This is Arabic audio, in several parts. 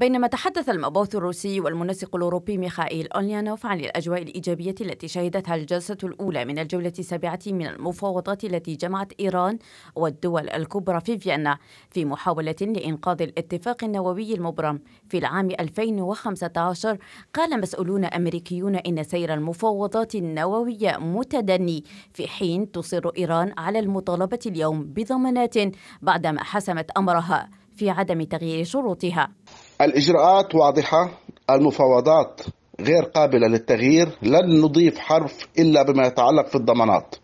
بينما تحدث المبعوث الروسي والمنسق الأوروبي ميخائيل اونيانوف عن الأجواء الإيجابية التي شهدتها الجلسة الأولى من الجولة السابعة من المفاوضات التي جمعت إيران والدول الكبرى في فيينا في محاولة لإنقاذ الاتفاق النووي المبرم في العام 2015 قال مسؤولون أمريكيون إن سير المفاوضات النووية متدني في حين تصر إيران على المطالبة اليوم بضمانات بعدما حسمت أمرها في عدم تغيير شروطها الإجراءات واضحة المفاوضات غير قابلة للتغيير لن نضيف حرف إلا بما يتعلق في الضمانات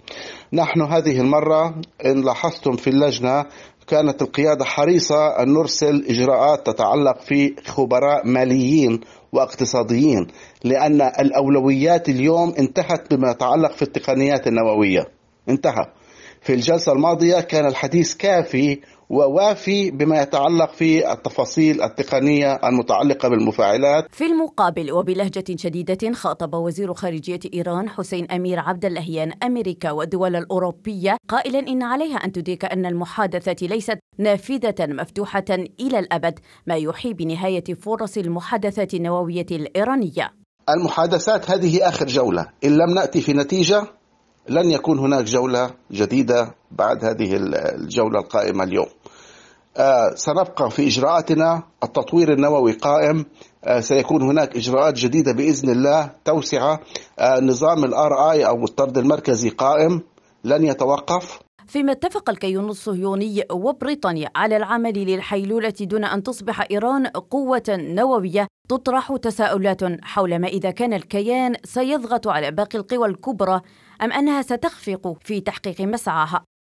نحن هذه المرة إن لاحظتم في اللجنة كانت القيادة حريصة أن نرسل إجراءات تتعلق في خبراء ماليين واقتصاديين لأن الأولويات اليوم انتهت بما يتعلق في التقنيات النووية انتهى في الجلسة الماضية كان الحديث كافي ووافي بما يتعلق في التفاصيل التقنية المتعلقة بالمفاعلات في المقابل وبلهجة شديدة خاطب وزير خارجية إيران حسين أمير عبد اللهيان أمريكا والدول الأوروبية قائلا إن عليها أن تدرك أن المحادثة ليست نافذة مفتوحة إلى الأبد ما يحيي بنهاية فرص المحادثات النووية الإيرانية المحادثات هذه آخر جولة إن لم نأتي في نتيجة لن يكون هناك جولة جديدة بعد هذه الجولة القائمة اليوم آه، سنبقى في إجراءاتنا التطوير النووي قائم آه، سيكون هناك إجراءات جديدة بإذن الله توسعة آه، نظام الار اي أو الطرد المركزي قائم لن يتوقف فيما اتفق الكيان الصهيوني وبريطانيا على العمل للحيلولة دون أن تصبح إيران قوة نووية تطرح تساؤلات حول ما إذا كان الكيان سيضغط على باقي القوى الكبرى أم أنها ستخفق في تحقيق مسعاها